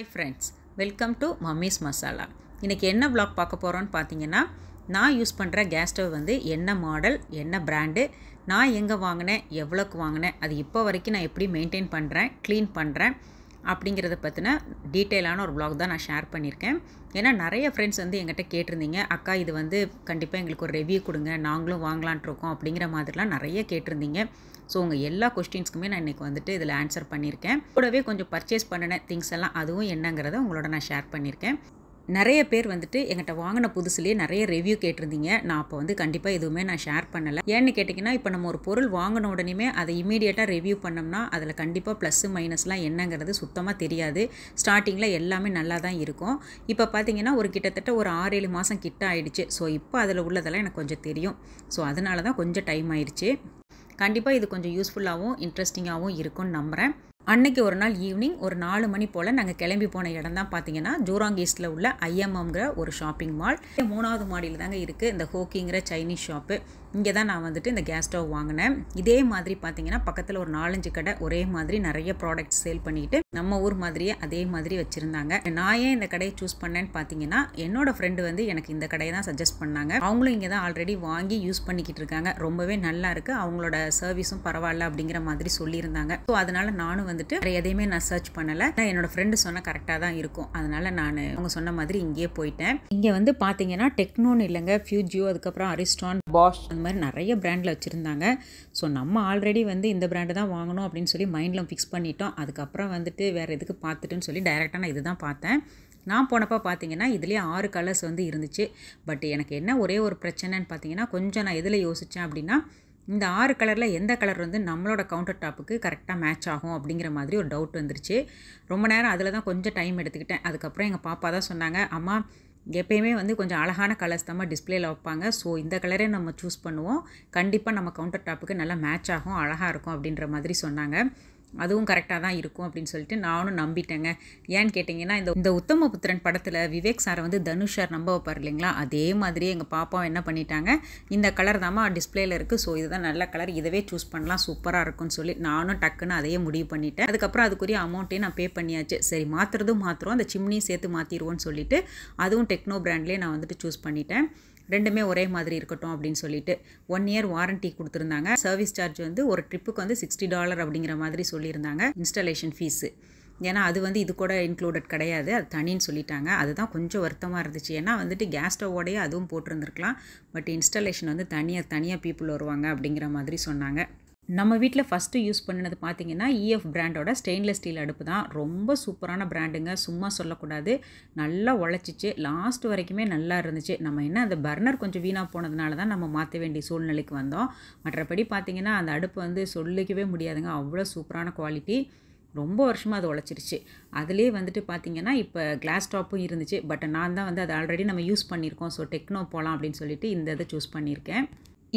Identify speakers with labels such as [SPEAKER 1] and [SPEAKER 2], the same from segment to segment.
[SPEAKER 1] hi friends welcome to mummy's masala இன்றைக்கி என்ன vlog பார்க்க போகிறோன்னு பார்த்தீங்கன்னா நான் யூஸ் பண்ணுற கேஸ் ஸ்டவ் வந்து என்ன மாடல் என்ன பிராண்டு நான் எங்கே வாங்கினேன் எவ்வளோக்கு வாங்கினேன் அது இப்போ வரைக்கும் நான் எப்படி மெயின்டைன் பண்ணுறேன் க்ளீன் பண்ணுறேன் அப்படிங்கிறத பற்றின டீட்டெயிலான ஒரு ப்ளாக் தான் நான் ஷேர் பண்ணியிருக்கேன் ஏன்னா நிறைய ஃப்ரெண்ட்ஸ் வந்து எங்கிட்ட கேட்டிருந்தீங்க அக்கா இது வந்து கண்டிப்பாக எங்களுக்கு ஒரு ரிவ்யூ கொடுங்க நாங்களும் வாங்கலான்ட்ருக்கோம் அப்படிங்கிற மாதிரிலாம் நிறைய கேட்டிருந்தீங்க ஸோ உங்கள் எல்லா கொஸ்டின்ஸ்க்குமே நான் இன்றைக்கி வந்துட்டு இதில் ஆன்சர் பண்ணியிருக்கேன் கூடவே கொஞ்சம் பர்ச்சேஸ் பண்ணின திங்ஸ் எல்லாம் அதுவும் என்னங்கிறத உங்களோட நான் ஷேர் பண்ணியிருக்கேன் நிறைய பேர் வந்துட்டு எங்கிட்ட வாங்கின புதுசுலேயே நிறைய ரிவ்யூ கேட்டிருந்தீங்க நான் அப்போ வந்து கண்டிப்பாக எதுவுமே நான் ஷேர் பண்ணலை ஏன்னு கேட்டிங்கன்னா இப்போ நம்ம ஒரு பொருள் வாங்கின உடனே அதை இமீடியட்டாக ரிவ்யூ பண்ணோம்னா அதில் கண்டிப்பாக ப்ளஸ்ஸு மைனஸ்லாம் என்னங்கிறது சுத்தமாக தெரியாது ஸ்டார்டிங்கில் எல்லாமே நல்லா தான் இருக்கும் இப்போ பார்த்தீங்கன்னா ஒரு கிட்டத்தட்ட ஒரு ஆறு ஏழு மாதம் கிட்ட ஆகிடுச்சு ஸோ இப்போ அதில் உள்ளதெல்லாம் எனக்கு கொஞ்சம் தெரியும் ஸோ அதனால தான் கொஞ்சம் டைம் ஆயிடுச்சு கண்டிப்பாக இது கொஞ்சம் யூஸ்ஃபுல்லாகவும் இன்ட்ரெஸ்டிங்காகவும் இருக்கும்னு நம்புகிறேன் அன்னைக்கு ஒரு நாள் ஈவினிங் ஒரு நாலு மணி போல் நாங்கள் கிளம்பி போன இடம் தான் பார்த்தீங்கன்னா ஜூராங் ஈஸ்டில் உள்ள ஐஎம்எம்ங்கிற ஒரு ஷாப்பிங் மால் மூணாவது மாடியில் தாங்க இருக்குது இந்த ஹோக்கிங்கிற சைனீஸ் ஷாப்பு இங்கே தான் நான் வந்துட்டு இந்த கேஸ் ஸ்டவ் வாங்கினேன் இதே மாதிரி பார்த்தீங்கன்னா பக்கத்தில் ஒரு நாலஞ்சு கடை ஒரே மாதிரி நிறைய ப்ராடக்ட்ஸ் சேல் பண்ணிக்கிட்டு நம்ம ஊர் மாதிரியே அதே மாதிரி வச்சுருந்தாங்க நான் ஏன் இந்த கடையை சூஸ் பண்ணேன்னு பார்த்தீங்கன்னா என்னோட ஃப்ரெண்டு வந்து எனக்கு இந்த கடையை தான் சஜஸ்ட் பண்ணாங்க அவங்களும் இங்கே தான் ஆல்ரெடி வாங்கி யூஸ் பண்ணிக்கிட்டு இருக்காங்க ரொம்பவே நல்லா இருக்குது அவங்களோட சர்வீஸும் பரவாயில்ல அப்படிங்கிற மாதிரி சொல்லியிருந்தாங்க ஸோ அதனால் நானும் வந்துட்டு வேறு எதையுமே நான் சர்ச் பண்ணலை என்னோட ஃப்ரெண்டு சொன்னால் கரெக்டாக தான் இருக்கும் அதனால் நான் அவங்க சொன்ன மாதிரி இங்கேயே போயிட்டேன் இங்கே வந்து பார்த்தீங்கன்னா டெக்னோன்னு இல்லைங்க ஃபியூஜியோ அதுக்கப்புறம் அரிஸ்டான் பாஷ் அந்த மாதிரி நிறைய பிராண்டில் வச்சுருந்தாங்க ஸோ நம்ம ஆல்ரெடி வந்து இந்த பிராண்டு தான் வாங்கணும் அப்படின்னு சொல்லி மைண்டில் ஃபிக்ஸ் பண்ணிட்டோம் அதுக்கப்புறம் வந்துட்டு வேறு எதுக்கு பார்த்துட்டுன்னு சொல்லி டைரெக்டாக நான் இது தான் பார்த்தேன் நான் போனப்போ பார்த்தீங்கன்னா இதுலேயே ஆறு கலர்ஸ் வந்து இருந்துச்சு பட் எனக்கு என்ன ஒரே ஒரு பிரச்சனைன்னு பார்த்தீங்கன்னா கொஞ்சம் நான் எதில் யோசித்தேன் அப்படின்னா இந்த ஆறு கலரில் எந்த கலர் வந்து நம்மளோட கவுண்டர் டாப்புக்கு கரெக்டாக மேட்ச் ஆகும் அப்படிங்கிற மாதிரி ஒரு டவுட் வந்துருச்சு ரொம்ப நேரம் அதில் தான் கொஞ்சம் டைம் எடுத்துக்கிட்டேன் அதுக்கப்புறம் எங்கள் பாப்பா தான் சொன்னாங்க அம்மா எப்பயுமே வந்து கொஞ்சம் அழகான கலர்ஸ் தான் டிஸ்பிளேல வைப்பாங்க ஸோ இந்த கலரே நம்ம சூஸ் பண்ணுவோம் கண்டிப்பாக நம்ம கவுண்டர் டாப்புக்கு நல்லா மேட்ச் ஆகும் அழகாக இருக்கும் அப்படின்ற மாதிரி சொன்னாங்க அதுவும் கரெக்டாக தான் இருக்கும் அப்படின்னு சொல்லிட்டு நானும் நம்பிட்டேங்க ஏன்னு கேட்டிங்கன்னா இந்த இந்த உத்தம புத்திரன் படத்தில் விவேக் சாரை வந்து தனுஷ் சார் நம்ப வைப்பார் இல்லைங்களா அதே மாதிரி எங்கள் பாப்பாவும் என்ன பண்ணிட்டாங்க இந்த கலர் தான் டிஸ்பிளேயில் இருக்குது ஸோ இதுதான் நல்ல கலர் இதவே சூஸ் பண்ணலாம் சூப்பராக இருக்கும்னு சொல்லி நானும் டக்குன்னு அதையே முடிவு பண்ணிட்டேன் அதுக்கப்புறம் அதுக்குரிய அமௌண்ட்டையும் நான் பே பண்ணியாச்சு சரி மாற்றுறதும் மாற்றுறோம் அந்த சிம்னியும் சேர்த்து மாற்றிடுவோன்னு சொல்லிட்டு அதுவும் டெக்னோ பிராண்ட்லேயே நான் வந்துட்டு சூஸ் பண்ணிட்டேன் ரெண்டுமே ஒரே மாதிரி இருக்கட்டும் அப்படின்னு சொல்லிட்டு ஒன் இயர் வாரண்ட்டி கொடுத்துருந்தாங்க சர்வீஸ் சார்ஜ் வந்து ஒரு ட்ரிப்புக்கு வந்து சிக்ஸ்டி டாலர் அப்படிங்கிற மாதிரி சொல்லியிருந்தாங்க இன்ஸ்டலேஷன் ஃபீஸு ஏன்னா அது வந்து இது கூட இன்க்ளூடட் கிடையாது அது தனின்னு சொல்லிட்டாங்க அதுதான் கொஞ்சம் வருத்தமாக இருந்துச்சு ஏன்னா வந்துட்டு கேஸ் ஸ்டவோடையே அதுவும் போட்டிருந்துருக்கலாம் பட் இன்ஸ்டலேஷன் வந்து தனியாக தனியாக பீப்புள் வருவாங்க அப்படிங்கிற மாதிரி சொன்னாங்க நம்ம வீட்டில் ஃபஸ்ட்டு யூஸ் பண்ணினது பார்த்தீங்கன்னா இஎஃப் e பிராண்டோட ஸ்டெயின்லெஸ் ஸ்டீல் அடுப்பு தான் ரொம்ப சூப்பரான பிராண்டுங்க சும்மா சொல்லக்கூடாது நல்லா உழைச்சிச்சு லாஸ்ட் வரைக்குமே நல்லா இருந்துச்சு நம்ம என்ன அந்த பர்னர் கொஞ்சம் வீணாக போனதுனால தான் நம்ம மாற்ற வேண்டிய சூழ்நிலைக்கு வந்தோம் மற்றபடி பார்த்திங்கன்னா அந்த அடுப்பு வந்து சொல்லிக்கவே முடியாதுங்க அவ்வளோ சூப்பரான குவாலிட்டி ரொம்ப வருஷமாக அது உழைச்சிருச்சு அதுலேயே வந்துட்டு பார்த்திங்கன்னா இப்போ கிளாஸ் டாப்பும் இருந்துச்சு பட் நான் தான் வந்து அதை ஆல்ரெடி நம்ம யூஸ் பண்ணியிருக்கோம் ஸோ டெக்னோ போகலாம் அப்படின்னு சொல்லிட்டு இந்த இதை சூஸ் பண்ணியிருக்கேன்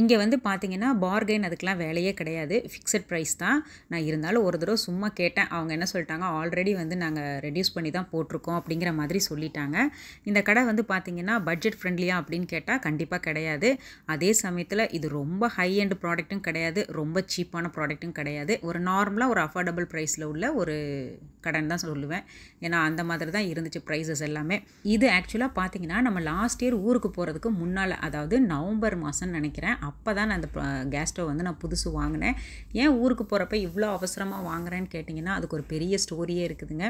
[SPEAKER 1] இங்கே வந்து பார்த்தீங்கன்னா பார்கெயின் அதுக்கெலாம் வேலையே கிடையாது ஃபிக்ஸட் ப்ரைஸ் தான் நான் இருந்தாலும் ஒரு தடவை சும்மா கேட்டேன் அவங்க என்ன சொல்லிட்டாங்க ஆல்ரெடி வந்து நாங்கள் ரெடியூஸ் பண்ணி தான் போட்டிருக்கோம் அப்படிங்கிற மாதிரி சொல்லிட்டாங்க இந்த கடை வந்து பார்த்திங்கன்னா பட்ஜெட் ஃப்ரெண்ட்லியாக அப்படின்னு கேட்டால் கண்டிப்பாக கிடையாது அதே சமயத்தில் இது ரொம்ப ஹை அண்ட் ப்ராடக்ட்டும் கிடையாது ரொம்ப சீப்பான ப்ராடக்ட்டும் கிடையாது ஒரு நார்மலாக ஒரு அஃபோர்டபுள் ப்ரைஸில் உள்ள ஒரு கடன் தான் சொல்லுவேன் ஏன்னா அந்த மாதிரி தான் இருந்துச்சு ப்ரைஸஸ் எல்லாமே இது ஆக்சுவலாக பார்த்தீங்கன்னா நம்ம லாஸ்ட் இயர் ஊருக்கு போகிறதுக்கு முன்னால் அதாவது நவம்பர் மாதம்னு நினைக்கிறேன் அப்போ தான் நான் அந்த கேஸ் ஸ்டவ் வந்து நான் புதுசு வாங்கினேன் ஏன் ஊருக்கு போகிறப்ப இவ்வளோ அவசரமாக வாங்குறேன்னு கேட்டிங்கன்னா அதுக்கு ஒரு பெரிய ஸ்டோரியே இருக்குதுங்க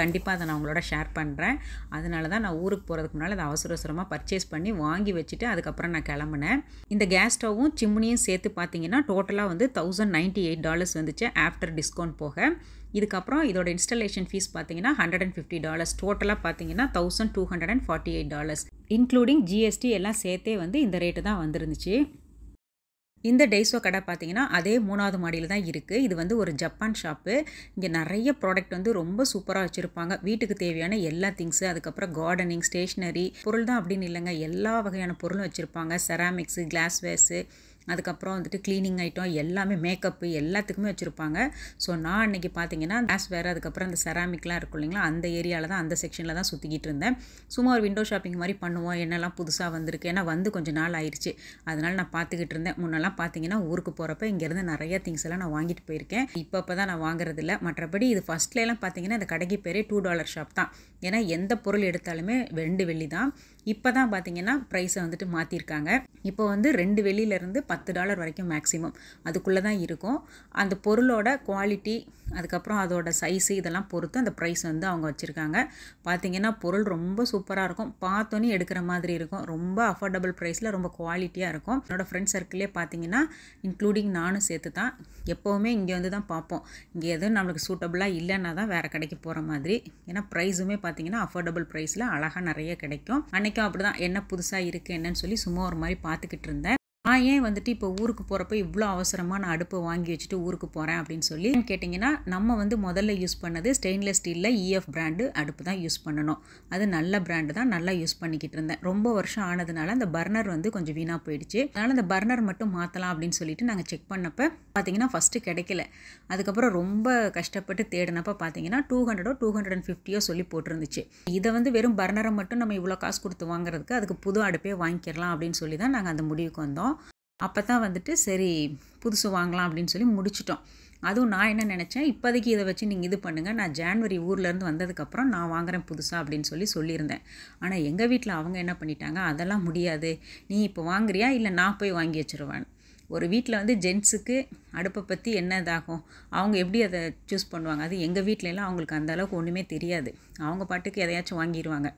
[SPEAKER 1] கண்டிப்பாக அதை நான் உங்களோட ஷேர் பண்ணுறேன் அதனால தான் நான் ஊருக்கு போகிறதுக்கு முன்னால் அதை அவசர அவசரமாக பர்ச்சேஸ் பண்ணி வாங்கி வச்சுட்டு அதுக்கப்புறம் நான் கிளம்புனேன் இந்த கேஸ் ஸ்டவ்வும் சிம்னியும் சேர்த்து பார்த்தீங்கன்னா டோட்டலாக வந்து தௌசண்ட் நைன்ட்டி எயிட் டாலர்ஸ் வந்துச்சு ஆஃப்டர் டிஸ்கவுண்ட் போக இதுக்கப்புறம் இதோட இன்ஸ்டலேஷன் ஃபீஸ் பார்த்தீங்கன்னா ஹண்ட்ரட் அண்ட் ஃபிஃப்டி டாலர்ஸ் டோட்டலாக பார்த்தீங்கன்னா thousand two hundred and forty eight dollars including GST எல்லாம் சேர்த்தே வந்து இந்த ரேட்டு தான் வந்துருந்துச்சு இந்த டெய்ஸோ கடை பார்த்தீங்கன்னா அதே மூணாவது மாடியில் தான் இருக்குது இது வந்து ஒரு ஜப்பான் ஷாப்பு இங்கே நிறைய ப்ராடக்ட் வந்து ரொம்ப சூப்பராக வச்சுருப்பாங்க வீட்டுக்கு தேவையான எல்லா திங்ஸு அதுக்கப்புறம் கார்டனிங் ஸ்டேஷ்னரி பொருள் தான் அப்படின்னு இல்லைங்க எல்லா வகையான பொருளும் வச்சுருப்பாங்க செராமிக்ஸு கிளாஸ்வேஸு அதுக்கப்புறம் வந்துட்டு க்ளீனிங் ஐட்டம் எல்லாமே மேக்கப்பு எல்லாத்துக்குமே வச்சுருப்பாங்க ஸோ நான் அன்றைக்கி பார்த்தீங்கன்னா கிளாஸ் வேறு அதுக்கப்புறம் அந்த செராமிக்லாம் இருக்கும் இல்லைங்களா அந்த ஏரியாவில் தான் அந்த செக்ஷனில் தான் சுற்றிக்கிட்டு இருந்தேன் சும்மா ஒரு விண்டோ ஷாப்பிங் மாதிரி பண்ணுவோம் என்னெல்லாம் புதுசாக வந்திருக்கு ஏன்னா வந்து கொஞ்சம் நாள் ஆயிடுச்சு அதனால் நான் பார்த்துக்கிட்டு இருந்தேன் முன்னெல்லாம் பார்த்தீங்கன்னா ஊருக்கு போகிறப்ப இங்கேருந்து நிறைய திங்ஸ் எல்லாம் நான் வாங்கிட்டு போயிருக்கேன் இப்போ அப்போ தான் நான் வாங்குறது இல்லை மற்றபடி இது ஃபஸ்ட்லலாம் பார்த்தீங்கன்னா இந்த கடைக்கு பேரே டூ டாலர் ஷாப் தான் ஏன்னா எந்த பொருள் எடுத்தாலுமே ரெண்டு வெள்ளி தான் இப்போ தான் பார்த்தீங்கன்னா ப்ரைஸை வந்துட்டு மாற்றிருக்காங்க இப்போ வந்து ரெண்டு வெளியிலேருந்து பத்து டாலர் வரைக்கும் மேக்ஸிமம் அதுக்குள்ளே தான் இருக்கும் அந்த பொருளோட குவாலிட்டி அதுக்கப்புறம் அதோட சைஸு இதெல்லாம் பொறுத்து அந்த ப்ரைஸ் வந்து அவங்க வச்சுருக்காங்க பார்த்திங்கன்னா பொருள் ரொம்ப சூப்பராக இருக்கும் பார்த்தோன்னே எடுக்கிற மாதிரி இருக்கும் ரொம்ப அஃபோர்டபுள் ப்ரைஸில் ரொம்ப குவாலிட்டியாக இருக்கும் என்னோடய ஃப்ரெண்ட் சர்க்கிளே பார்த்திங்கன்னா இன்க்ளூடிங் நானும் சேர்த்து தான் எப்போவுமே இங்கே வந்து தான் பார்ப்போம் இங்கே எதுவும் நம்மளுக்கு சூட்டபுளாக இல்லைன்னா தான் வேறு கடைக்கு போகிற மாதிரி ஏன்னா ப்ரைஸுமே பார்த்திங்கன்னா அஃபோர்டபுள் ப்ரைஸில் அழகாக நிறைய கிடைக்கும் அன்றைக்கும் அப்படி தான் என்ன புதுசாக இருக்குது என்னன்னு சொல்லி சும்மா ஒரு மாதிரி பார்த்துக்கிட்டு இருந்தேன் நான் ஏன் வந்துட்டு இப்போ ஊருக்கு போகிறப்ப இவ்வளோ அவசரமாக நான் அடுப்பை வாங்கி வச்சுட்டு ஊருக்கு போகிறேன் அப்படின்னு சொல்லி கேட்டிங்கன்னா நம்ம வந்து முதல்ல யூஸ் பண்ணது ஸ்டெயின்லெஸ் ஸ்டீலில் இஎஃப் பிராண்டு அடுப்பு தான் யூஸ் பண்ணணும் அது நல்ல பிராண்டு தான் நல்லா யூஸ் பண்ணிக்கிட்டு இருந்தேன் ரொம்ப வருஷம் ஆனதுனால அந்த பர்னர் வந்து கொஞ்சம் வீணாக போயிடுச்சு அதனால் அந்த பர்னர் மட்டும் மாற்றலாம் அப்படின்னு சொல்லிட்டு நாங்கள் செக் பண்ணப்போ பார்த்தீங்கன்னா ஃபஸ்ட்டு கிடைக்கல அதுக்கப்புறம் ரொம்ப கஷ்டப்பட்டு தேடினப்போ பார்த்தீங்கன்னா டூ ஹண்ட்ரடோ டூ ஹண்ட்ரட் அண்ட் ஃபிஃப்டியோ சொல்லி போட்டிருந்துச்சு இதை வந்து வெறும் பர்னரை மட்டும் நம்ம இவ்வளோ காசு கொடுத்து வாங்குறதுக்கு அதுக்கு புது அடுப்பே வாங்கிக்கிறலாம் அப்படின்னு சொல்லி தான் நாங்கள் அந்த முடிவுக்கு வந்தோம் அப்போ தான் வந்துட்டு சரி புதுசு வாங்கலாம் அப்படின்னு சொல்லி முடிச்சிட்டோம் அதுவும் நான் என்ன நினச்சேன் இப்போதைக்கு இதை வச்சு நீங்கள் இது பண்ணுங்கள் நான் ஜான்வரி ஊர்லேருந்து வந்ததுக்கப்புறம் நான் வாங்குகிறேன் புதுசாக அப்படின்னு சொல்லி சொல்லியிருந்தேன் ஆனால் எங்கள் வீட்டில் அவங்க என்ன பண்ணிட்டாங்க அதெல்லாம் முடியாது நீ இப்போ வாங்குறியா இல்லை நான் போய் வாங்கி வச்சுருவேன் ஒரு வீட்டில் வந்து ஜென்ஸுக்கு அடுப்பை பற்றி என்ன இதாகும் அவங்க எப்படி அதை சூஸ் பண்ணுவாங்க அது எங்கள் வீட்டிலலாம் அவங்களுக்கு அந்தளவுக்கு ஒன்றுமே தெரியாது அவங்க பாட்டுக்கு எதையாச்சும் வாங்கிடுவாங்க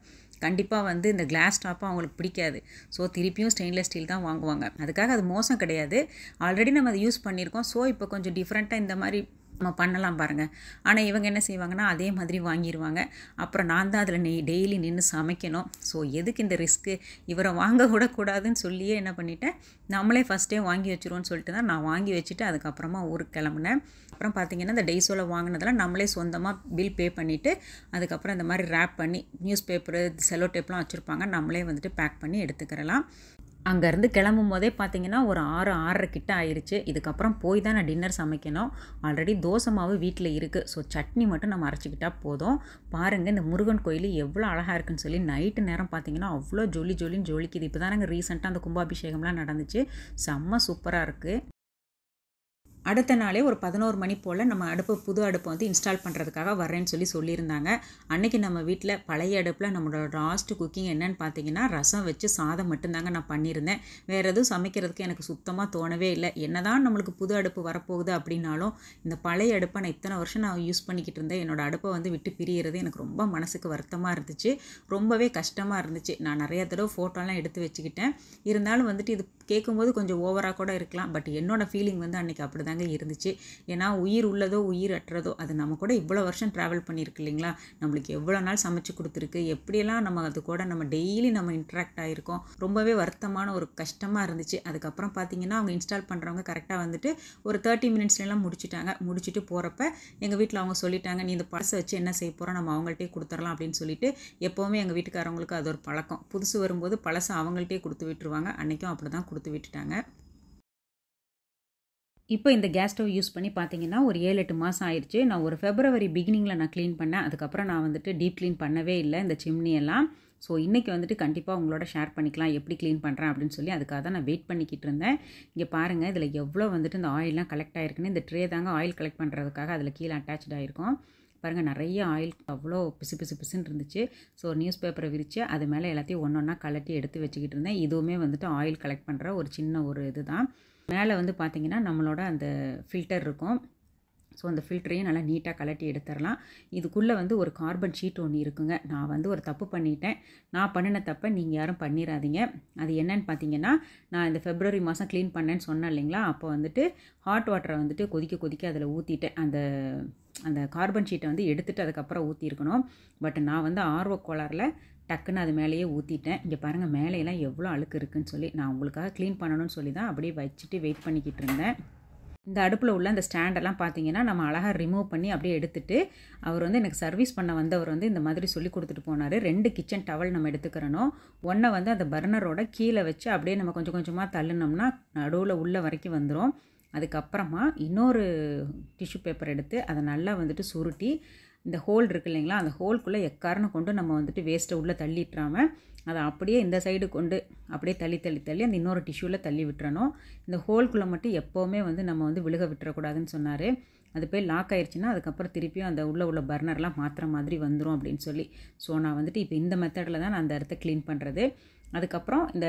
[SPEAKER 1] கண்டிப்பாக வந்து இந்த கிளாஸ் டாப்பாக அவங்களுக்கு பிடிக்காது ஸோ திருப்பியும் ஸ்டெயின்லெஸ் ஸ்டீல் தான் வாங்குவாங்க அதுக்காக அது மோசம் கிடையாது ஆல்ரெடி நம்ம அதை யூஸ் பண்ணியிருக்கோம் ஸோ இப்போ கொஞ்சம் டிஃப்ரெண்ட்டாக இந்த மாதிரி நம்ம பண்ணலாம் பாருங்கள் ஆனால் இவங்க என்ன செய்வாங்கன்னா அதே மாதிரி வாங்கிடுவாங்க அப்புறம் நான் தான் அதில் நெய் டெய்லி நின்று சமைக்கணும் ஸோ எதுக்கு இந்த ரிஸ்க்கு இவரை வாங்க விடக்கூடாதுன்னு சொல்லியே என்ன பண்ணிட்டேன் நம்மளே ஃபஸ்ட்டே வாங்கி வச்சுருவோன்னு சொல்லிட்டு தான் நான் வாங்கி வச்சுட்டு அதுக்கப்புறமா ஊருக்கு கிளம்புனேன் அப்புறம் பார்த்திங்கன்னா இந்த டெய்ஸோவில் வாங்கினதெல்லாம் நம்மளே சொந்தமாக பில் பே பண்ணிவிட்டு அதுக்கப்புறம் இந்த மாதிரி ரேப் பண்ணி நியூஸ் பேப்பரு செலோ டேப்லாம் வச்சுருப்பாங்க நம்மளே வந்துட்டு பேக் பண்ணி எடுத்துக்கிறலாம் அங்கேருந்து கிளம்பும் போதே பார்த்தீங்கன்னா ஒரு ஆறு ஆறரை கிட்ட ஆயிடுச்சு இதுக்கப்புறம் போய் தான் நான் டின்னர் சமைக்கணும் ஆல்ரெடி தோசை மாவு வீட்டில் இருக்குது ஸோ சட்னி மட்டும் நம்ம அரைச்சிக்கிட்டால் போதும் பாருங்கள் இந்த முருகன் கோயில் எவ்வளோ அழகாக இருக்குன்னு சொல்லி நைட்டு நேரம் பார்த்தீங்கன்னா அவ்வளோ ஜொலி ஜொலின்னு ஜொலிக்குது இப்போ தான் நாங்கள் ரீசெண்டாக அந்த கும்பாபிஷேகம்லாம் நடந்துச்சு செம்ம சூப்பராக இருக்குது அடுத்த நாளே ஒரு பதினோரு மணி போல் நம்ம அடுப்பு புது அடுப்பை வந்து இன்ஸ்டால் பண்ணுறதுக்காக வரேன்னு சொல்லி சொல்லியிருந்தாங்க அன்றைக்கி நம்ம வீட்டில் பழைய அடுப்பில் நம்மளோட லாஸ்ட் குக்கிங் என்னன்னு பார்த்தீங்கன்னா ரசம் வச்சு சாதம் மட்டும்தாங்க நான் பண்ணியிருந்தேன் வேறு எதுவும் சமைக்கிறதுக்கு எனக்கு சுத்தமாக தோணவே இல்லை என்ன தான் நம்மளுக்கு புது அடுப்பு வரப்போகுது அப்படின்னாலும் இந்த பழைய அடுப்பை நான் இத்தனை வருஷம் நான் யூஸ் பண்ணிக்கிட்டு இருந்தேன் என்னோடய அடுப்பை வந்து விட்டு பிரியறது எனக்கு ரொம்ப மனசுக்கு வருத்தமாக இருந்துச்சு ரொம்பவே கஷ்டமாக இருந்துச்சு நான் நிறைய தடவை ஃபோட்டோலாம் எடுத்து வச்சுக்கிட்டேன் இருந்தாலும் வந்துட்டு இது கேட்கும்போது கொஞ்சம் ஓவராக கூட இருக்கலாம் பட் என்னோடய ஃபீலிங் வந்து அன்றைக்கி அப்படி தாங்க இருந்துச்சு ஏன்னா உயிர் உள்ளதோ உயிர் அற்றதோ அது நம்ம கூட இவ்வளோ வருஷம் ட்ராவல் பண்ணியிருக்கு இல்லைங்களா நம்மளுக்கு எவ்வளோ நாள் சமைச்சு கொடுத்துருக்கு எப்படியெல்லாம் நம்ம அது கூட நம்ம டெய்லி நம்ம இன்ட்ராக்ட் ஆகிருக்கோம் ரொம்பவே வருத்தமான ஒரு கஷ்டமாக இருந்துச்சு அதுக்கப்புறம் பார்த்தீங்கன்னா அவங்க இன்ஸ்டால் பண்ணுறவங்க கரெக்டாக வந்துட்டு ஒரு தேர்ட்டி மினிட்ஸ்லாம் முடிச்சுட்டாங்க முடிச்சுட்டு போகிறப்ப எங்கள் வீட்டில் அவங்க சொல்லிட்டாங்க நீ இந்த பழசை வச்சு என்ன செய்ய போகிறோம் நம்ம அவங்கள்ட்டே கொடுத்துடலாம் அப்படின்னு சொல்லிட்டு எப்போவுமே எங்கள் வீட்டுக்காரவங்களுக்கு அது ஒரு பழக்கம் புதுசு வரும்போது பழசை அவங்கள்ட்டே கொடுத்து விட்டுருவாங்க அன்றைக்கும் அப்படி தான் கொடுத்து விட்டுட்டாங்க இப்போ இந்த கேஸ் ஸ்டவ் யூஸ் பண்ணி பார்த்தீங்கன்னா ஒரு ஏழு எட்டு மாதம் ஆயிடுச்சு நான் ஒரு ஃபெப்ரவரி பிகினிங்கில் நான் க்ளீன் பண்ணேன் அதுக்கப்புறம் நான் வந்துட்டு டீப் க்ளீன் பண்ணவே இல்லை இந்த சிம்னியெல்லாம் ஸோ இன்றைக்கி வந்துட்டு கண்டிப்பாக உங்களோட ஷேர் பண்ணிக்கலாம் எப்படி க்ளீன் பண்ணுறேன் அப்படின்னு சொல்லி அதுக்காக தான் நான் வெயிட் பண்ணிக்கிட்டு இருந்தேன் இங்கே பாருங்கள் இதில் எவ்வளோ வந்துட்டு இந்த ஆயிலெலாம் கலெக்ட் ஆகிருக்குன்னு இந்த ட்ரே தாங்க ஆயில் கலெக்ட் பண்ணுறதுக்காக அதில் கீழே அட்டாச்சட் ஆகிருக்கும் பாருங்கள் நிறைய ஆயில் அவ்வளோ பிசு பிசு பிசுன்னு இருந்துச்சு ஸோ நியூஸ் பேப்பரை விரித்து அது மேலே எல்லாத்தையும் ஒன்று ஒன்றா கலட்டி எடுத்து வச்சுக்கிட்டு இருந்தேன் இதுவுமே வந்துட்டு ஆயில் கலெக்ட் பண்ணுற ஒரு சின்ன ஒரு இது தான் மேலே வந்து பார்த்திங்கன்னா நம்மளோட அந்த ஃபில்டர் இருக்கும் ஸோ அந்த ஃபில்டரையும் நல்லா நீட்டாக கலட்டி எடுத்துடலாம் இதுக்குள்ளே வந்து ஒரு கார்பன் ஷீட் ஒன்று இருக்குங்க நான் வந்து ஒரு தப்பு பண்ணிட்டேன் நான் பண்ணின தப்பை நீங்கள் யாரும் பண்ணிடாதீங்க அது என்னன்னு பார்த்தீங்கன்னா நான் இந்த ஃபெப்ரவரி மாதம் க்ளீன் பண்ணேன்னு சொன்னேன் இல்லைங்களா அப்போ வந்துட்டு ஹாட் வாட்டரை வந்துட்டு கொதிக்க கொதிக்க அதில் ஊற்றிட்டேன் அந்த அந்த கார்பன் ஷீட்டை வந்து எடுத்துகிட்டு அதுக்கப்புறம் ஊற்றிருக்கணும் பட் நான் வந்து ஆர்வ கோளாறில் டக்குன்னு அது மேலேயே ஊற்றிட்டேன் இங்கே பாருங்கள் மேலேலாம் எவ்வளோ அழுக்கு இருக்குதுன்னு சொல்லி நான் உங்களுக்காக க்ளீன் பண்ணணும்னு சொல்லி தான் அப்படியே வச்சுட்டு வெயிட் பண்ணிக்கிட்டு இருந்தேன் இந்த அடுப்பில் உள்ள அந்த ஸ்டாண்டெல்லாம் பார்த்தீங்கன்னா நம்ம அழகாக ரிமூவ் பண்ணி அப்படியே எடுத்துட்டு அவர் வந்து எனக்கு சர்வீஸ் பண்ண வந்தவர் வந்து இந்த மாதிரி சொல்லி கொடுத்துட்டு போனார் ரெண்டு கிச்சன் டவல் நம்ம எடுத்துக்கிறனோ ஒன்றை வந்து அந்த பர்னரோட கீழே வச்சு அப்படியே நம்ம கொஞ்சம் கொஞ்சமாக தள்ளுனோம்னா நடுவில் உள்ள வரைக்கும் வந்துடும் அதுக்கப்புறமா இன்னொரு டிஷ்யூ பேப்பர் எடுத்து அதை நல்லா வந்துட்டு சுருட்டி இந்த ஹோல் இருக்குது இல்லைங்களா அந்த ஹோல்குள்ளே எக்காரணம் கொண்டு நம்ம வந்துட்டு வேஸ்ட்டை உள்ளே தள்ளிட்டுறாமல் அதை அப்படியே இந்த சைடு கொண்டு அப்படியே தள்ளி தள்ளி தள்ளி அந்த இன்னொரு டிஷ்யூவில் தள்ளி விட்டுறணும் இந்த ஹோல்குள்ளே மட்டும் எப்போவுமே வந்து நம்ம வந்து விழுக விட்டுறக்கூடாதுன்னு சொன்னார் அது போய் லாக் ஆயிடுச்சுன்னா அதுக்கப்புறம் திருப்பியும் அந்த உள்ளே உள்ள பர்னர்லாம் மாற்றுற மாதிரி வந்துடும் அப்படின்னு சொல்லி ஸோ நான் வந்துட்டு இப்போ இந்த மெத்தடில் தான் நான் அந்த இடத்த க்ளீன் பண்ணுறது அதுக்கப்புறம் இந்த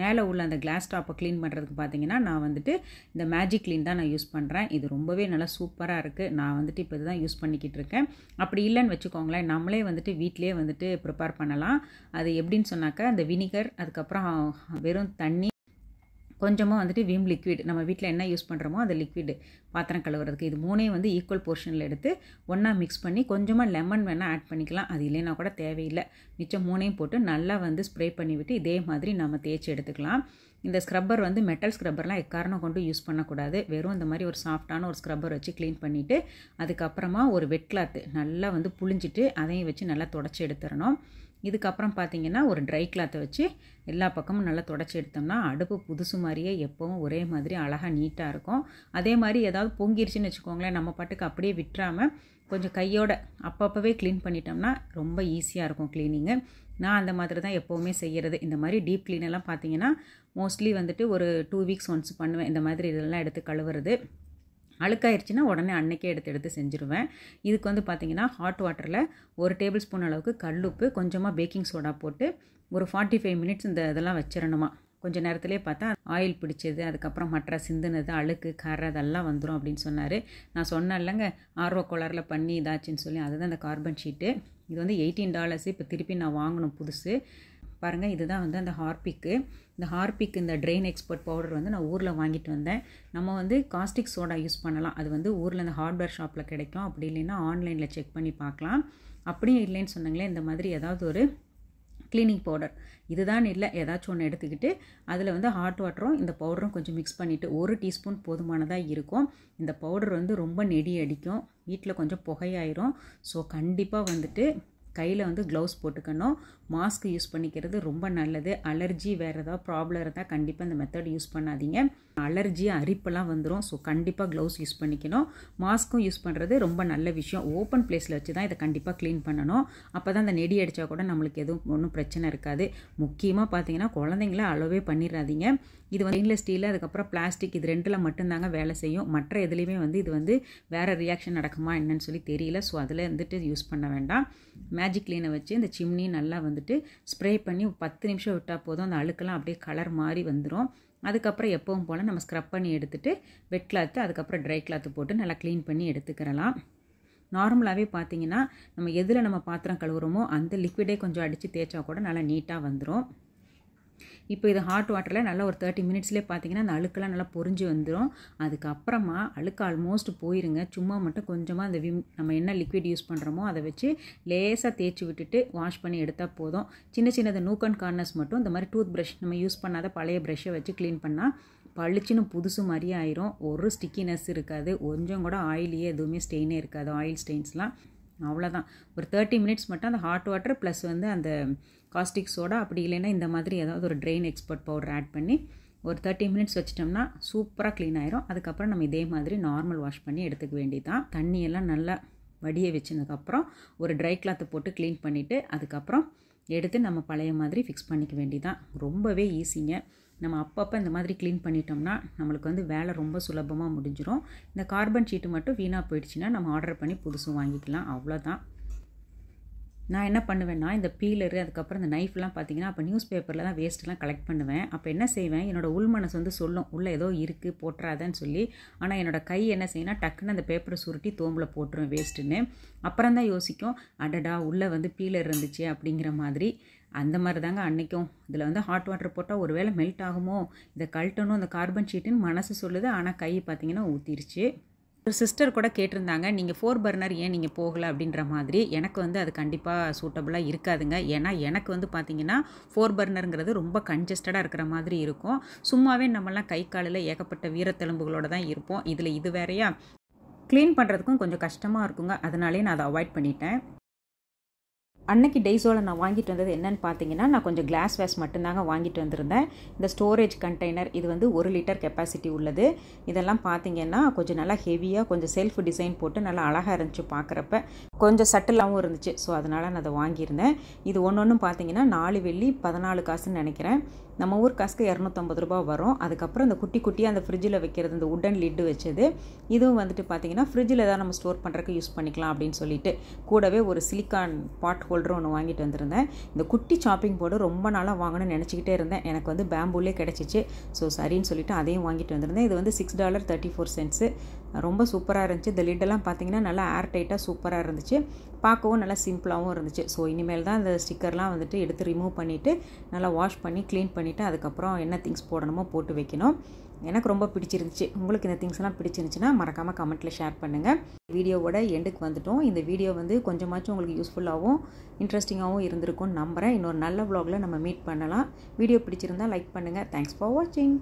[SPEAKER 1] மேலே உள்ள அந்த கிளாஸ் டாப்பை க்ளீன் பண்ணுறதுக்கு பார்த்தீங்கன்னா நான் வந்துட்டு இந்த மேஜிக் க்ளீன் தான் நான் யூஸ் பண்ணுறேன் இது ரொம்பவே நல்லா சூப்பராக இருக்குது நான் வந்துட்டு இப்போ இதுதான் யூஸ் பண்ணிக்கிட்டு இருக்கேன் அப்படி இல்லைன்னு வச்சுக்கோங்களேன் நம்மளே வந்துட்டு வீட்டிலே வந்துட்டு ப்ரிப்பேர் பண்ணலாம் அது எப்படின்னு சொன்னாக்கா அந்த வினிகர் அதுக்கப்புறம் வெறும் தண்ணி கொஞ்சமாக வந்துட்டு விம் லிக்விட் நம்ம வீட்டில் என்ன யூஸ் பண்ணுறோமோ அது லிக்விட் பாத்திரம் கழுவுறதுக்கு இது மூணையும் வந்து ஈக்குவல் போர்ஷனில் எடுத்து ஒன்றா மிக்ஸ் பண்ணி கொஞ்சமாக லெமன் வேணால் ஆட் பண்ணிக்கலாம் அது இல்லைன்னா கூட தேவையில்லை மிச்சம் மூணையும் போட்டு நல்லா வந்து ஸ்ப்ரே பண்ணிவிட்டு இதே மாதிரி நம்ம தேய்ச்சி எடுத்துக்கலாம் இந்த ஸ்க்ரப்பர் வந்து மெட்டல் ஸ்க்ரப்பர்லாம் எக்காரணம் கொண்டு யூஸ் பண்ணக்கூடாது வெறும் இந்த மாதிரி ஒரு சாஃப்டான ஒரு ஸ்க்ரப்பர் வச்சு க்ளீன் பண்ணிவிட்டு அதுக்கப்புறமா ஒரு வெட் கிளாத்து நல்லா வந்து புழிஞ்சிட்டு அதையும் வச்சு நல்லா தொடச்சி எடுத்துடணும் இதுக்கப்புறம் பார்த்திங்கன்னா ஒரு ட்ரை கிளாத்தை வச்சு எல்லா பக்கமும் நல்லா தொடச்சி எடுத்தோம்னா அடுப்பு புதுசு மாதிரியே எப்போவும் ஒரே மாதிரி அழகாக நீட்டாக இருக்கும் அதே மாதிரி ஏதாவது பொங்கிருச்சுன்னு வச்சுக்கோங்களேன் நம்ம பாட்டுக்கு அப்படியே விட்டுறாமல் கொஞ்சம் கையோட அப்பப்போவே க்ளீன் பண்ணிட்டோம்னா ரொம்ப ஈஸியாக இருக்கும் க்ளீனிங்கு நான் அந்த மாதிரி தான் எப்போவுமே செய்கிறது இந்த மாதிரி டீப் க்ளீனெல்லாம் பார்த்தீங்கன்னா மோஸ்ட்லி வந்துட்டு ஒரு டூ வீக்ஸ் ஒன்ஸ் பண்ணுவேன் இந்த மாதிரி இதெல்லாம் எடுத்து கழுவுறது அழுக்காயிருச்சுன்னா உடனே அன்னைக்கே எடுத்து எடுத்து செஞ்சுருவேன் இதுக்கு வந்து பார்த்திங்கன்னா ஹாட் வாட்டரில் ஒரு டேபிள் ஸ்பூன் அளவுக்கு கல்லுப்பு கொஞ்சமாக பேக்கிங் சோடா போட்டு ஒரு ஃபார்ட்டி ஃபைவ் மினிட்ஸ் இந்த இதெல்லாம் வச்சிடணுமா கொஞ்சம் நேரத்துலேயே பார்த்தா ஆயில் பிடிச்சது அதுக்கப்புறம் மற்ற சிந்துனது அழுக்கு கரை அதெல்லாம் வந்துடும் அப்படின்னு சொன்னார் நான் சொன்னேன் இல்லைங்க ஆர்வ குளரில் பண்ணி இதாச்சுன்னு சொல்லி அதுதான் அந்த கார்பன் ஷீட்டு இது வந்து எயிட்டீன் டாலர்ஸ் இப்போ திருப்பி நான் வாங்கணும் புதுசு பாருங்கள் இதுதான் வந்து அந்த ஹார்பிக்கு இந்த ஹார்பிக் இந்த ட்ரெயின் எக்ஸ்பர்ட் பவுடர் வந்து நான் ஊரில் வாங்கிட்டு வந்தேன் நம்ம வந்து காஸ்டிக் சோடா யூஸ் பண்ணலாம் அது வந்து ஊரில் இந்த ஹார்ட்வேர் ஷாப்பில் கிடைக்கும் அப்படி இல்லைன்னா ஆன்லைனில் செக் பண்ணி பார்க்கலாம் அப்படியும் இல்லைன்னு சொன்னாங்களே இந்த மாதிரி ஏதாவது ஒரு க்ளீனிங் பவுடர் இதுதான் இல்லை ஏதாச்சும் ஒன்று எடுத்துக்கிட்டு அதில் வந்து ஹாட் வாட்டரும் இந்த பவுடரும் கொஞ்சம் மிக்ஸ் பண்ணிவிட்டு ஒரு டீஸ்பூன் போதுமானதாக இருக்கும் இந்த பவுடர் வந்து ரொம்ப நெடி அடிக்கும் வீட்டில் கொஞ்சம் புகையாயிரும் ஸோ கண்டிப்பாக வந்துட்டு கையில் வந்து க்ளவுஸ் போட்டுக்கணும் மாஸ்க் யூஸ் பண்ணிக்கிறது ரொம்ப நல்லது அலர்ஜி வேறு ஏதாவது ப்ராப்ளம் இருந்தால் கண்டிப்பாக இந்த மெத்தட் யூஸ் பண்ணாதீங்க அலர்ஜி அரிப்பெல்லாம் வந்துடும் ஸோ கண்டிப்பாக க்ளவுஸ் யூஸ் பண்ணிக்கணும் மாஸ்க்கும் யூஸ் பண்ணுறது ரொம்ப நல்ல விஷயம் ஓப்பன் பிளேஸில் வச்சு தான் இதை கண்டிப்பாக க்ளீன் பண்ணணும் அப்போ தான் அந்த நெடி அடித்தா கூட நம்மளுக்கு எதுவும் ஒன்றும் பிரச்சனை இருக்காது முக்கியமாக பார்த்தீங்கன்னா குழந்தைங்கள அளவே பண்ணிடாதீங்க இது வந்து ஸ்டெயின்லெஸ் ஸ்டீல் அதுக்கப்புறம் பிளாஸ்டிக் இது ரெண்டில் மட்டும்தாங்க வேலை செய்யும் மற்ற எதுலேயுமே வந்து இது வந்து வேறு ரியாக்ஷன் நடக்குமா என்னன்னு சொல்லி தெரியல ஸோ அதில் வந்துட்டு யூஸ் பண்ண வேண்டாம் மேஜிக் க்ளீனை வச்சு இந்த சிம்னி நல்லா வந்து வந்துட்டு ஸ்ப்ரே பண்ணி பத்து நிமிஷம் விட்டால் போதும் அந்த அழுக்கெல்லாம் அப்படியே கலர் மாதிரி வந்துடும் அதுக்கப்புறம் எப்பவும் போல் நம்ம ஸ்க்ரப் பண்ணி எடுத்துகிட்டு வெட் கிளாத்து அதுக்கப்புறம் ட்ரை கிளாத்து போட்டு நல்லா க்ளீன் பண்ணி எடுத்துக்கிறலாம் நார்மலாகவே பார்த்தீங்கன்னா நம்ம எதில் நம்ம பாத்திரம் கழுவுறோமோ அந்த லிக்விடே கொஞ்சம் அடித்து தேய்ச்சா கூட நல்லா நீட்டாக வந்துடும் இப்போ இது ஹாட் வாட்டரில் நல்லா ஒரு தேர்ட்டி மினிட்ஸ்லேயே பார்த்தீங்கன்னா அந்த அழுக்கெல்லாம் நல்லா பொறிஞ்சு வந்துடும் அதுக்கப்புறமா அழுக்கு ஆல்மோஸ்ட் போயிருங்க சும்மா மட்டும் கொஞ்சமாக அந்த விம் நம்ம என்ன லிக்விட் யூஸ் பண்ணுறோமோ அதை வச்சு லேசாக தேய்ச்சி விட்டுட்டு வாஷ் பண்ணி எடுத்தால் போதும் சின்ன சின்னது நூக் அண்ட் கார்னர்ஸ் மட்டும் இந்த மாதிரி டூத் ப்ரஷ் நம்ம யூஸ் பண்ணாத பழைய ப்ரஷ்ஷை வச்சு க்ளீன் பண்ணால் பளிச்சுன்னு புதுசு மாதிரியே ஆயிரும் ஒரு ஸ்டிக்கினஸ் இருக்காது கொஞ்சம் கூட ஆயிலே எதுவுமே ஸ்டெயினே இருக்காது ஆயில் ஸ்டெயின்ஸ்லாம் அவ்வளோதான் ஒரு தேர்ட்டி மினிட்ஸ் மட்டும் அந்த ஹாட் வாட்டர் ப்ளஸ் வந்து அந்த காஸ்டிக் சோடா அப்படி இல்லைன்னா இந்த மாதிரி ஏதாவது ஒரு ட்ரெயின் எக்ஸ்பர்ட் பவுடர் ஆட் பண்ணி ஒரு தேர்ட்டி மினிட்ஸ் வச்சிட்டோம்னா சூப்பராக க்ளீன் ஆயிரும் அதுக்கப்புறம் நம்ம இதே மாதிரி நார்மல் வாஷ் பண்ணி எடுத்துக்க வேண்டியதான் தண்ணியெல்லாம் நல்லா வடிய வச்சதுக்கப்புறம் ஒரு ட்ரை கிளாத்தை போட்டு க்ளீன் பண்ணிவிட்டு அதுக்கப்புறம் எடுத்து நம்ம பழைய மாதிரி ஃபிக்ஸ் பண்ணிக்க வேண்டியதான் ரொம்பவே ஈஸிங்க நம்ம அப்பப்போ இந்த மாதிரி க்ளீன் பண்ணிட்டோம்னா நம்மளுக்கு வந்து வேலை ரொம்ப சுலபமாக முடிஞ்சிடும் இந்த கார்பன் ஷீட்டு மட்டும் வீணாக போயிடுச்சுன்னா நம்ம ஆர்டர் பண்ணி புதுசும் வாங்கிக்கலாம் அவ்வளோதான் நான் என்ன பண்ணுவேன்னா இந்த பீலரு அதுக்கப்புறம் இந்த நைஃப்லாம் பார்த்தீங்கன்னா அப்போ நியூஸ் பேப்பரில் தான் வேஸ்ட்லாம் கலெக்ட் பண்ணுவேன் அப்போ என்ன செய்வேன் என்னோடய உள் மனசு வந்து சொல்லும் உள்ளே ஏதோ இருக்குது போட்டுறாதன்னு சொல்லி ஆனால் என்னோடய கை என்ன செய்யணும் டக்குன்னு அந்த பேப்பரை சுருட்டி தோம்பில் போட்டுருவேன் வேஸ்ட்டுன்னு அப்புறம் தான் யோசிக்கும் அடடா உள்ளே வந்து பீலர் இருந்துச்சு அப்படிங்கிற மாதிரி அந்த மாதிரி தாங்க அன்றைக்கும் இதில் வந்து ஹாட் வாட்டர் போட்டால் ஒரு வேளை மெல்ட் ஆகுமோ இதை கழட்டணும் அந்த கார்பன் ஷீட்டுன்னு மனசு சொல்லுது ஆனால் கை பார்த்திங்கன்னா ஊற்றிருச்சு ஒரு சிஸ்டர் கூட கேட்டிருந்தாங்க நீங்கள் ஃபோர் பர்னர் ஏன் நீங்கள் போகலை அப்படின்ற மாதிரி எனக்கு வந்து அது கண்டிப்பாக சூட்டபுளாக இருக்காதுங்க ஏன்னா எனக்கு வந்து பார்த்திங்கன்னா ஃபோர் பர்னருங்கிறது ரொம்ப கன்ஜஸ்டடாக இருக்கிற மாதிரி இருக்கும் சும்மாவே நம்மலாம் கை காலில் ஏகப்பட்ட வீரத்தெலும்புகளோடு தான் இருப்போம் இதில் இது வேறையா க்ளீன் பண்ணுறதுக்கும் கொஞ்சம் கஷ்டமாக இருக்குங்க அதனாலே நான் அதை அவாய்ட் பண்ணிட்டேன் அன்னைக்கு டேஸோட நான் வாங்கிட்டு வந்தது என்னென்னு பார்த்தீங்கன்னா நான் கொஞ்சம் கிளாஸ் வேஸ் மட்டும்தாங்க வாங்கிட்டு வந்திருந்தேன் இந்த ஸ்டோரேஜ் கண்டெய்னர் இது வந்து ஒரு லிட்டர் கெப்பாசிட்டி உள்ளது இதெல்லாம் பார்த்தீங்கன்னா கொஞ்சம் நல்லா ஹெவியாக கொஞ்சம் செல்ஃப் டிசைன் போட்டு நல்லா அழகாக இருந்துச்சு பார்க்குறப்ப கொஞ்சம் சட்டிலாகவும் இருந்துச்சு ஸோ அதனால் நான் அதை வாங்கியிருந்தேன் இது ஒன்று ஒன்றும் பார்த்தீங்கன்னா நாலு வெள்ளி பதினாலு காசுன்னு நினைக்கிறேன் நம்ம ஊர் காசுக்கு இரநூத்தம்பது ரூபா வரும் அதுக்கப்புறம் இந்த குட்டி குட்டியாக அந்த ஃப்ரிட்ஜில் வைக்கிறது இந்த உடன் லிட்டு வச்சது இதுவும் வந்துட்டு பார்த்திங்கன்னா ஃப்ரிட்ஜில் தான் நம்ம ஸ்டோர் பண்ணுறதுக்கு யூஸ் பண்ணிக்கலாம் அப்படின்னு சொல்லிட்டு கூடவே ஒரு சிலிக்கான் பாட் ஹோல்டரும் ஒன்று வாங்கிட்டு வந்திருந்தேன் இந்த குட்டி சாப்பிங் போர்டு ரொம்ப நாளாக வாங்கணும்னு நினச்சிக்கிட்டே இருந்தேன் எனக்கு வந்து பேம்பூலே கிடச்சிச்சு ஸோ சரின்னு சொல்லிவிட்டு அதையும் வாங்கிட்டு வந்திருந்தேன் இது வந்து six dollar thirty four cents ரொம்ப சூப்பராக இருந்துச்சு இந்த லிட்டெல்லாம் பார்த்தீங்கன்னா நல்லா ஏர் டைட்டாக சூப்பராக இருந்துச்சு பார்க்கவும் நல்லா சிம்பிளாகவும் இருந்துச்சு ஸோ இனிமேல் தான் அந்த ஸ்டிக்கர்லாம் வந்துட்டு எடுத்து ரிமூவ் பண்ணிவிட்டு நல்லா வாஷ் பண்ணி க்ளீன் பண்ணிவிட்டு அதுக்கப்புறம் என்ன திங்ஸ் போடணுமோ போட்டு வைக்கணும் எனக்கு ரொம்ப பிடிச்சிருந்துச்சு உங்களுக்கு இந்த திங்ஸ்லாம் பிடிச்சிருந்துச்சுன்னா மறக்காமல் கமெண்ட்டில் ஷேர் பண்ணுங்கள் வீடியோவோட எண்டுக்கு வந்துட்டோம் இந்த வீடியோ வந்து கொஞ்சமாச்சும் உங்களுக்கு யூஸ்ஃபுல்லாகவும் இன்ட்ரெஸ்டிங்காகவும் இருந்திருக்கும்னு நம்புகிறேன் இன்னொரு நல்ல வ்ளாகில் நம்ம மீட் பண்ணலாம் வீடியோ பிடிச்சிருந்தால் லைக் பண்ணுங்கள் தேங்க்ஸ் ஃபார் வாட்சிங்